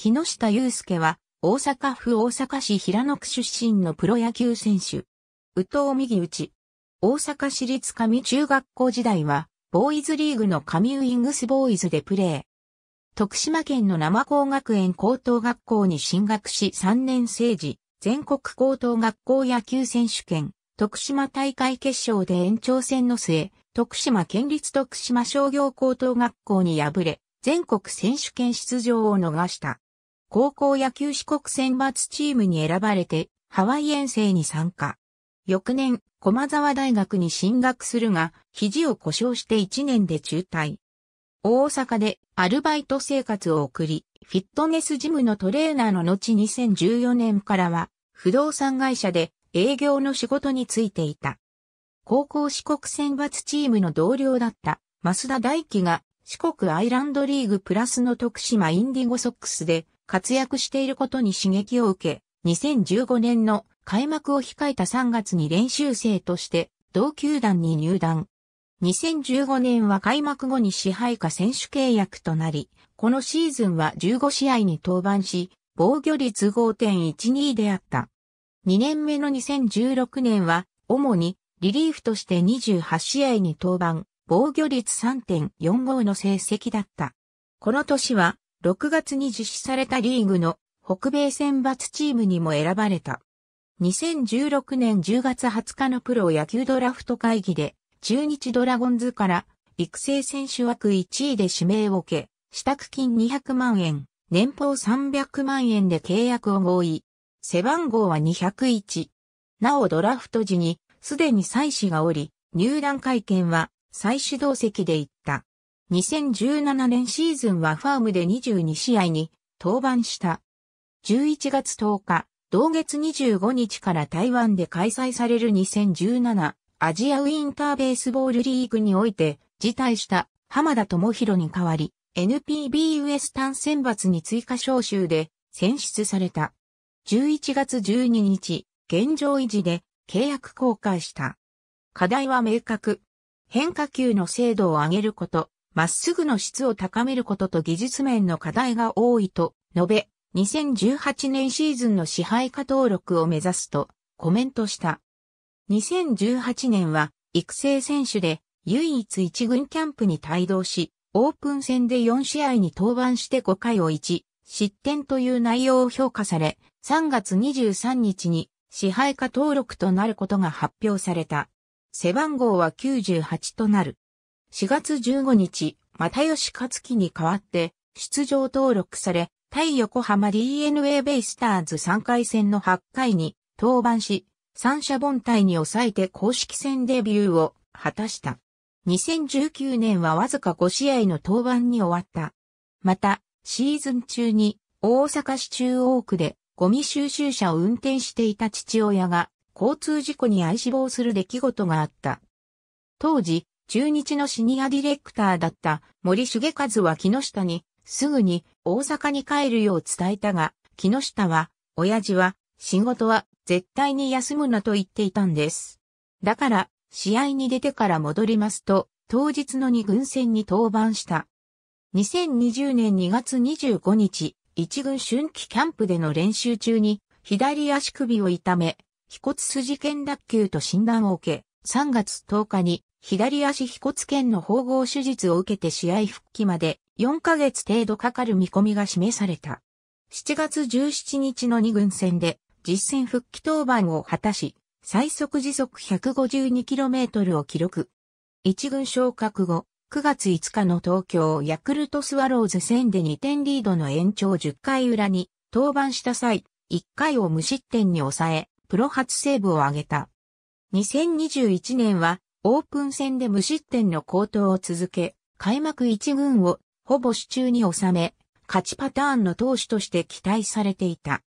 木下祐介は、大阪府大阪市平野区出身のプロ野球選手。宇藤右打大阪市立上中学校時代は、ボーイズリーグの上ウィングスボーイズでプレー。徳島県の生高学園高等学校に進学し3年生時、全国高等学校野球選手権、徳島大会決勝で延長戦の末、徳島県立徳島商業高等学校に敗れ、全国選手権出場を逃した。高校野球四国選抜チームに選ばれて、ハワイ遠征に参加。翌年、駒沢大学に進学するが、肘を故障して1年で中退。大阪でアルバイト生活を送り、フィットネスジムのトレーナーの後2014年からは、不動産会社で営業の仕事に就いていた。高校四国選抜チームの同僚だった増田大輝が四国アイランドリーグプラスの徳島インディゴソックスで活躍していることに刺激を受け、2015年の開幕を控えた3月に練習生として同球団に入団。2015年は開幕後に支配下選手契約となり、このシーズンは15試合に登板し、防御率5.12であった。2年目の2016年は、主にリリーフとして28試合に登板、防御率3.45の成績だった。この年は6月に実施されたリーグの北米選抜チームにも選ばれた。2016年10月20日のプロ野球ドラフト会議で、中日ドラゴンズから育成選手枠1位で指名を受け、支度金200万円、年俸300万円で契約を合意。背番号は201。なおドラフト時に、すでに妻子がおり、入団会見は再始動席で行った。2017年シーズンはファームで22試合に登板した。11月10日、同月25日から台湾で開催される2017アジアウィンターベースボールリーグにおいて辞退した浜田智弘に代わり NPB ウエスタン選抜に追加招集で選出された。11月12日、現状維持で契約公開した。課題は明確。変化球の精度を上げること、まっすぐの質を高めることと技術面の課題が多いと述べ、2018年シーズンの支配下登録を目指すとコメントした。2018年は育成選手で唯一一軍キャンプに帯同し、オープン戦で4試合に登板して5回を1、失点という内容を評価され、3月23日に支配下登録となることが発表された。背番号は98となる。4月15日、又吉勝樹に代わって出場登録され、対横浜 DNA ベイスターズ3回戦の8回に登板し、三者凡退に抑えて公式戦デビューを果たした。2019年はわずか5試合の登板に終わった。また、シーズン中に大阪市中央区でゴミ収集車を運転していた父親が交通事故に相死亡する出来事があった。当時、中日のシニアディレクターだった森重和は木下にすぐに大阪に帰るよう伝えたが、木下は、親父は仕事は絶対に休むなと言っていたんです。だから、試合に出てから戻りますと、当日の2軍戦に登板した。2020年2月25日、1軍春季キャンプでの練習中に、左足首を痛め、飛骨筋腱脱臼と診断を受け、3月10日に左足腓骨腱の縫合手術を受けて試合復帰まで4ヶ月程度かかる見込みが示された。7月17日の2軍戦で実戦復帰登板を果たし、最速時速 152km を記録。1軍昇格後、9月5日の東京ヤクルトスワローズ戦で2点リードの延長10回裏に登板した際、1回を無失点に抑え、プロ初セーブを挙げた。2021年はオープン戦で無失点の高騰を続け、開幕1軍をほぼ手中に収め、勝ちパターンの投手として期待されていた。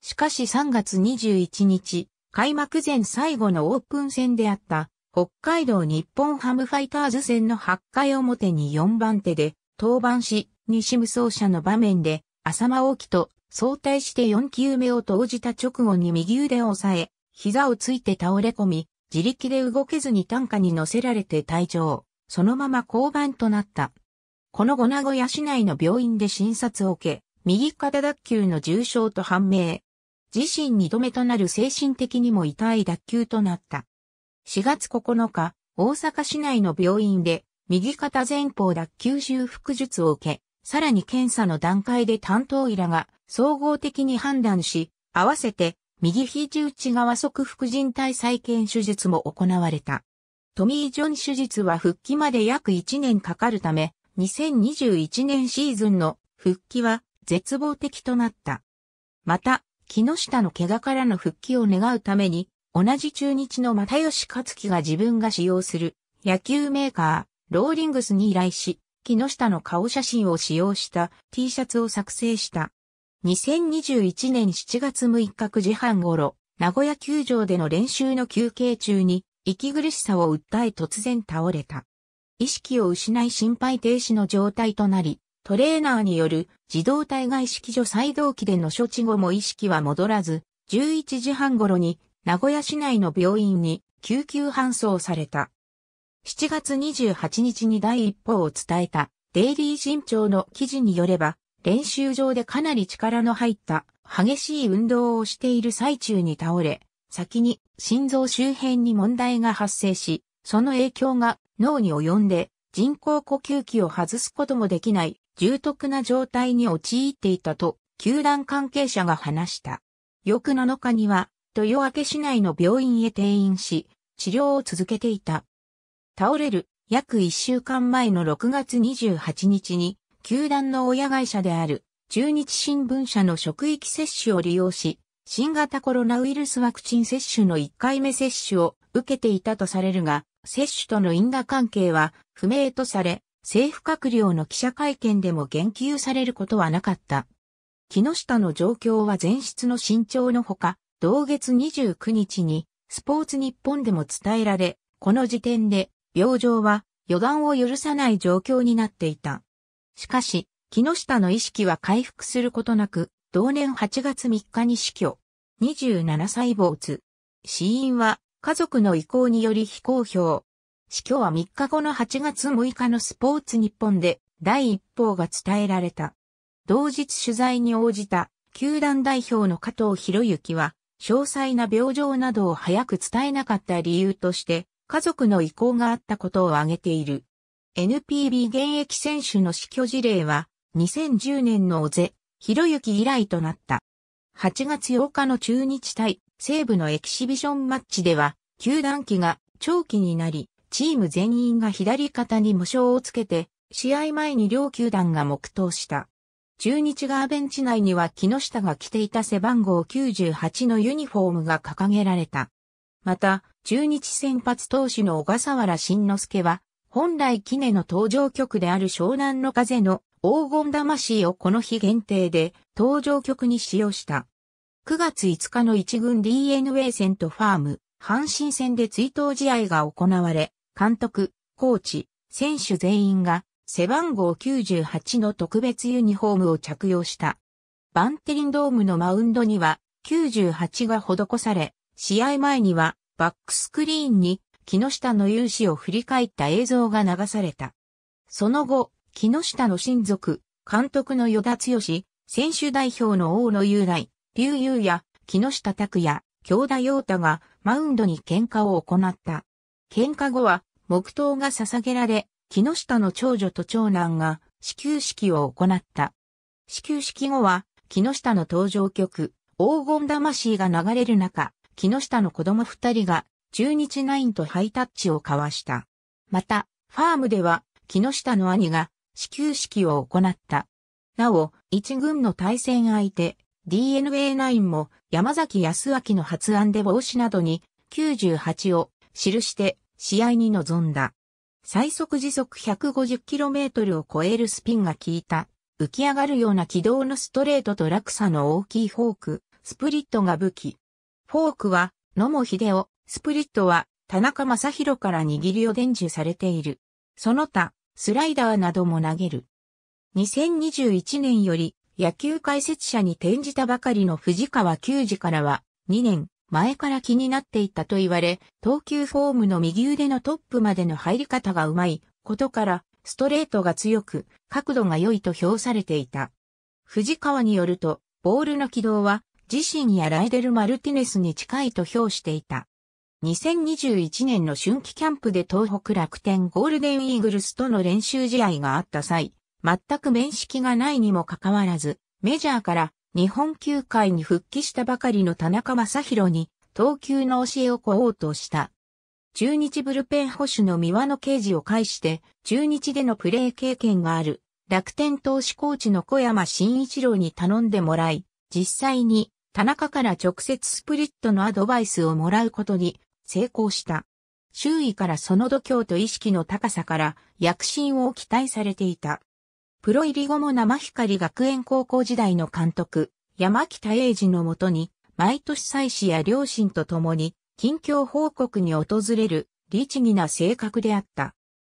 しかし3月21日、開幕前最後のオープン戦であった北海道日本ハムファイターズ戦の8回表に4番手で登板し、西無双者の場面で浅間沖と相対して4球目を投じた直後に右腕を押さえ、膝をついて倒れ込み、自力で動けずに担架に乗せられて退場、そのまま交番となった。この後名古屋市内の病院で診察を受け、右肩脱臼の重傷と判明。自身二度目となる精神的にも痛い脱臼となった。4月9日、大阪市内の病院で、右肩前方脱臼修復術を受け、さらに検査の段階で担当医らが総合的に判断し、合わせて右肘内側側副靭帯再建手術も行われた。トミー・ジョン手術は復帰まで約1年かかるため、2021年シーズンの復帰は絶望的となった。また、木下の怪我からの復帰を願うために、同じ中日の又吉克樹が自分が使用する野球メーカー、ローリングスに依頼し、木下の顔写真を使用した T シャツを作成した。2021年7月6日9時半頃、名古屋球場での練習の休憩中に、息苦しさを訴え突然倒れた。意識を失い心肺停止の状態となり、トレーナーによる自動体外式所再動機での処置後も意識は戻らず、11時半頃に名古屋市内の病院に救急搬送された。7月28日に第一報を伝えたデイリー新潮の記事によれば、練習場でかなり力の入った激しい運動をしている最中に倒れ、先に心臓周辺に問題が発生し、その影響が脳に及んで人工呼吸器を外すこともできない重篤な状態に陥っていたと球団関係者が話した。翌7日には豊明市内の病院へ転院し、治療を続けていた。倒れる約1週間前の6月28日に球団の親会社である中日新聞社の職域接種を利用し、新型コロナウイルスワクチン接種の1回目接種を受けていたとされるが、接種との因果関係は不明とされ、政府閣僚の記者会見でも言及されることはなかった。木下の状況は前室の身長のほか、同月29日にスポーツ日本でも伝えられ、この時点で病状は予断を許さない状況になっていた。しかし、木下の意識は回復することなく、同年8月3日に死去。27歳没。死因は家族の意向により非公表。死去は3日後の8月6日のスポーツ日本で第一報が伝えられた。同日取材に応じた球団代表の加藤博之は、詳細な病状などを早く伝えなかった理由として、家族の意向があったことを挙げている。NPB 現役選手の死去事例は、2010年の小瀬、博之以来となった。8月8日の中日対西部のエキシビションマッチでは、球団機が長期になり、チーム全員が左肩に無償をつけて、試合前に両球団が黙祷した。中日側ベンチ内には木下が着ていた背番号98のユニフォームが掲げられた。また、中日先発投手の小笠原慎之介は、本来キネの登場曲である湘南の風の黄金魂をこの日限定で登場曲に使用した。9月5日の1軍 DNA 戦とファーム、阪神戦で追悼試合が行われ、監督、コーチ、選手全員が背番号98の特別ユニフォームを着用した。バンテリンドームのマウンドには98が施され、試合前にはバックスクリーンに木下の勇姿を振り返った映像が流された。その後、木下の親族、監督の与田剛、選手代表の大野雄大、竜雄や木下拓也、京田陽太がマウンドに喧嘩を行った。喧嘩後は黙祷が捧げられ、木下の長女と長男が始球式を行った。始球式後は木下の登場曲、黄金魂が流れる中、木下の子供二人が中日ナインとハイタッチを交わした。また、ファームでは、木下の兄が、始球式を行った。なお、一軍の対戦相手、DNA ナインも、山崎康明の発案で帽子などに、98を、記して、試合に臨んだ。最速時速 150km を超えるスピンが効いた、浮き上がるような軌道のストレートと落差の大きいフォーク、スプリットが武器。フォークは、野茂秀夫、スプリットは田中正宏から握りを伝授されている。その他、スライダーなども投げる。2021年より野球解説者に転じたばかりの藤川球児からは2年前から気になっていたと言われ、投球フォームの右腕のトップまでの入り方がうまいことからストレートが強く角度が良いと評されていた。藤川によるとボールの軌道は自身やライデル・マルティネスに近いと評していた。2021年の春季キャンプで東北楽天ゴールデンイーグルスとの練習試合があった際、全く面識がないにもかかわらず、メジャーから日本球界に復帰したばかりの田中正宏に投球の教えを請おうとした。中日ブルペン保守の三輪の刑事を介して、中日でのプレー経験がある楽天投手コーチの小山慎一郎に頼んでもらい、実際に田中から直接スプリットのアドバイスをもらうことに成功した。周囲からその度胸と意識の高さから躍進を期待されていた。プロ入り後も生光学園高校時代の監督、山北英二のもとに、毎年妻子や両親と共に、近況報告に訪れる、律儀な性格であった。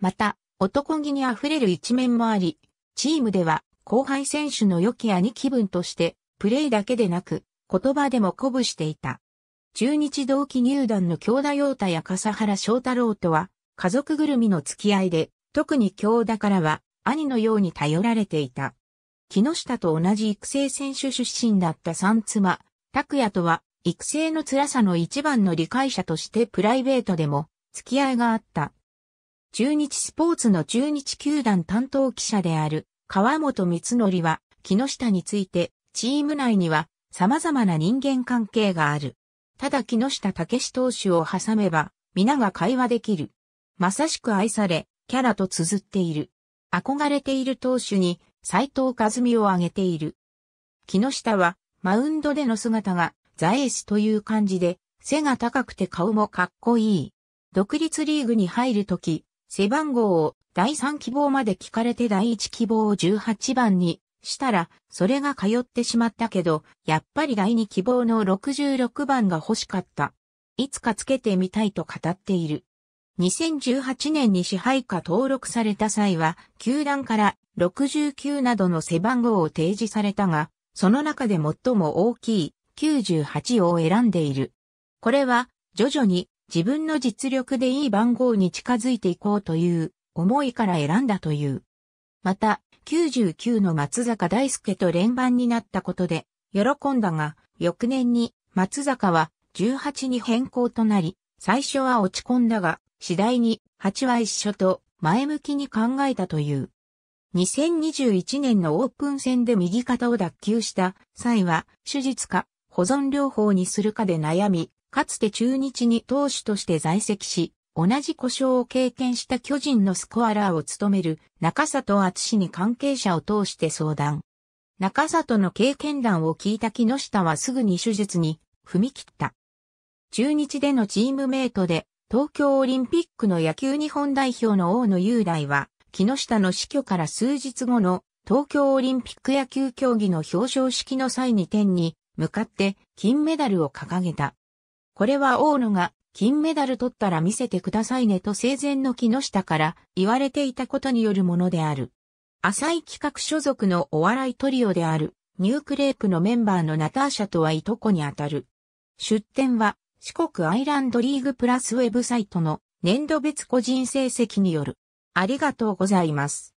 また、男気に溢れる一面もあり、チームでは、後輩選手の良き兄気分として、プレーだけでなく、言葉でも鼓舞していた。中日同期入団の京田陽太や笠原翔太郎とは、家族ぐるみの付き合いで、特に京田からは、兄のように頼られていた。木下と同じ育成選手出身だった三妻、拓也とは、育成の辛さの一番の理解者としてプライベートでも、付き合いがあった。中日スポーツの中日球団担当記者である、川本光則は、木下について、チーム内には、様々な人間関係がある。ただ木下武史投手を挟めば、皆が会話できる。まさしく愛され、キャラと綴っている。憧れている投手に、斎藤和美を挙げている。木下は、マウンドでの姿が、ザエスという感じで、背が高くて顔もかっこいい。独立リーグに入るとき、背番号を第3希望まで聞かれて第1希望を18番にしたら、それが通ってしまったけど、やっぱり第二希望の66番が欲しかった。いつかつけてみたいと語っている。2018年に支配下登録された際は、球団から69などの背番号を提示されたが、その中で最も大きい98を選んでいる。これは、徐々に自分の実力でいい番号に近づいていこうという思いから選んだという。また、99の松坂大輔と連番になったことで、喜んだが、翌年に松坂は18に変更となり、最初は落ち込んだが、次第に8は一緒と前向きに考えたという。2021年のオープン戦で右肩を脱臼した際は手術か保存療法にするかで悩み、かつて中日に投手として在籍し、同じ故障を経験した巨人のスコアラーを務める中里厚に関係者を通して相談。中里の経験談を聞いた木下はすぐに手術に踏み切った。中日でのチームメイトで東京オリンピックの野球日本代表の大野雄大は木下の死去から数日後の東京オリンピック野球競技の表彰式の際に天に向かって金メダルを掲げた。これは大野が金メダル取ったら見せてくださいねと生前の木下から言われていたことによるものである。浅い企画所属のお笑いトリオである、ニュークレープのメンバーのナターシャとはいとこにあたる。出展は、四国アイランドリーグプラスウェブサイトの年度別個人成績による。ありがとうございます。